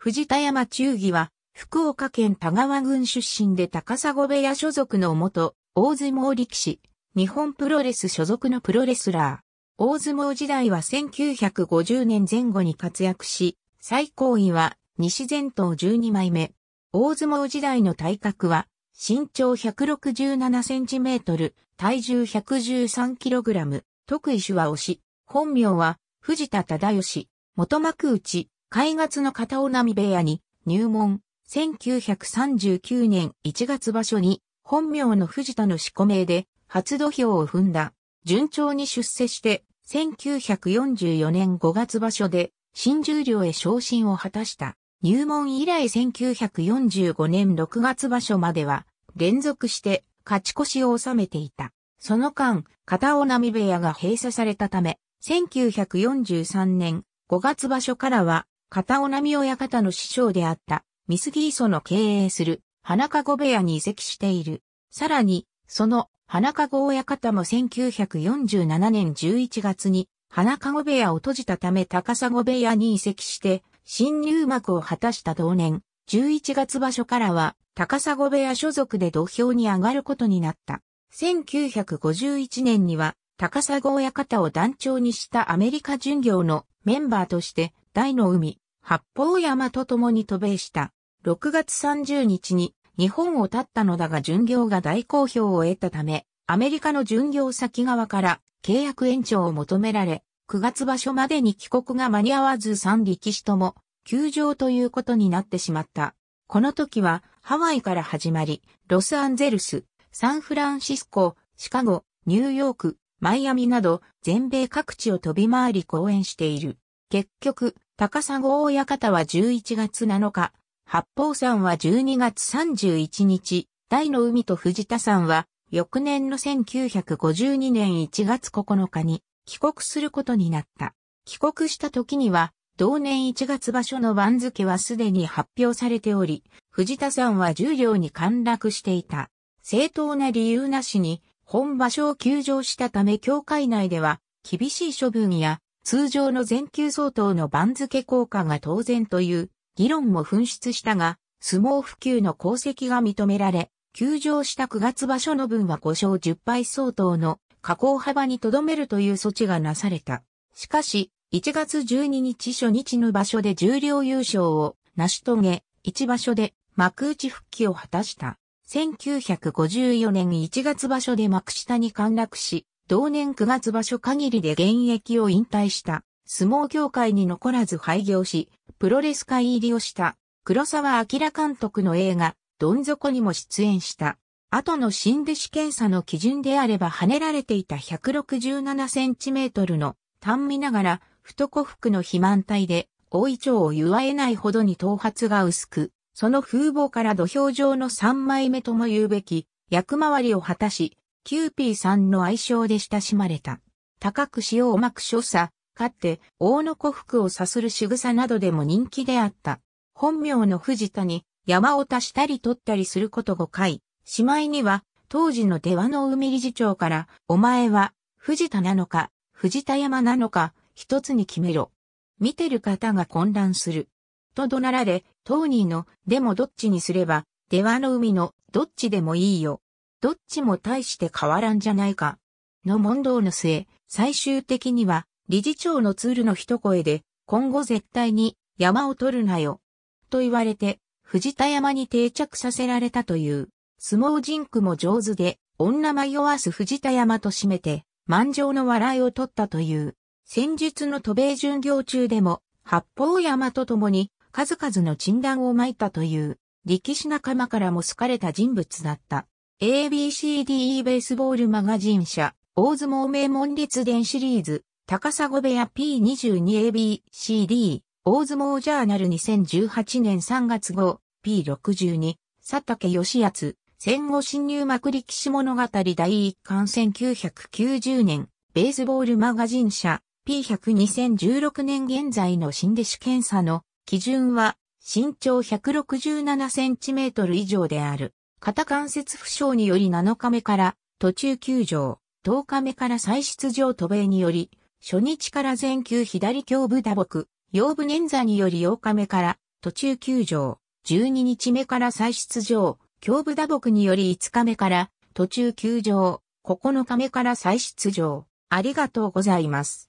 藤田山忠義は、福岡県田川郡出身で高砂部屋所属の元、大相撲力士、日本プロレス所属のプロレスラー。大相撲時代は1950年前後に活躍し、最高位は西前頭12枚目。大相撲時代の体格は、身長167センチメートル、体重113キログラム、特異種は推し、本名は藤田忠義、元幕内、海月の片尾波部屋に入門、1939年1月場所に本名の藤田の四個名で初土俵を踏んだ。順調に出世して、1944年5月場所で新十両へ昇進を果たした。入門以来1945年6月場所までは連続して勝ち越しを収めていた。その間、片尾波部屋が閉鎖されたため、1943年5月場所からは片尾波親方の師匠であったミスギーソの経営する花籠部屋に移籍している。さらに、その花籠親方も1947年11月に花籠部屋を閉じたため高砂部屋に移籍して新入幕を果たした同年11月場所からは高砂部屋所属で土俵に上がることになった。1951年には高砂親方を団長にしたアメリカ巡業のメンバーとして大の海、八方山と共に渡米した。6月30日に日本を立ったのだが巡業が大好評を得たため、アメリカの巡業先側から契約延長を求められ、9月場所までに帰国が間に合わず3力士とも休場ということになってしまった。この時はハワイから始まり、ロスアンゼルス、サンフランシスコ、シカゴ、ニューヨーク、マイアミなど全米各地を飛び回り公演している。結局、高砂親方は11月7日、八方山は12月31日、大の海と藤田山は翌年の1952年1月9日に帰国することになった。帰国した時には、同年1月場所の番付はすでに発表されており、藤田さんは重量に陥落していた。正当な理由なしに本場所を休場したため教会内では厳しい処分や通常の全球相当の番付効果が当然という議論も噴出したが、相撲普及の功績が認められ、休場した9月場所の分は5勝10敗相当の加工幅に留めるという措置がなされた。しかし、1月12日初日の場所で重量優勝を成し遂げ、1場所で幕内復帰を果たした。1954年1月場所で幕下に陥落し、同年9月場所限りで現役を引退した、相撲協会に残らず廃業し、プロレス界入りをした、黒沢明監督の映画、どん底にも出演した。後の新弟子検査の基準であれば跳ねられていた167センチメートルの短見ながら、太古服の肥満体で、大胃腸を祝えないほどに頭髪が薄く、その風貌から土俵上の三枚目とも言うべき、役回りを果たし、キューピーさんの愛称で親しまれた。高く塩をまく所作、かって、大の古服をさする仕草などでも人気であった。本名の藤田に、山を足したり取ったりすること5回、しまいには、当時の出羽の海理事長から、お前は、藤田なのか、藤田山なのか、一つに決めろ。見てる方が混乱する。と怒鳴られ、トーニーの、でもどっちにすれば、出羽の海の、どっちでもいいよ。どっちも大して変わらんじゃないか。の問答の末、最終的には、理事長のツールの一声で、今後絶対に山を取るなよ。と言われて、藤田山に定着させられたという、相撲人句も上手で、女迷わす藤田山と締めて、満場の笑いを取ったという、戦術の渡米巡業中でも、八方山と共に、数々の沈断を巻いたという、力士仲間からも好かれた人物だった。ABCDE ベースボールマガジン社、大相撲名門立伝シリーズ、高砂部屋 P22ABCD、大相撲ジャーナル2018年3月号、P62、佐竹義厚、戦後侵入幕力士物語第1巻1990年、ベースボールマガジン社、P100 2016年現在の新弟子検査の基準は身長167センチメートル以上である。肩関節負傷により7日目から途中休場、10日目から再出場渡米により、初日から全球左胸部打撲、腰部捻挫により8日目から途中休場、12日目から再出場、胸部打撲により5日目から途中休場、9日目から再出場。ありがとうございます。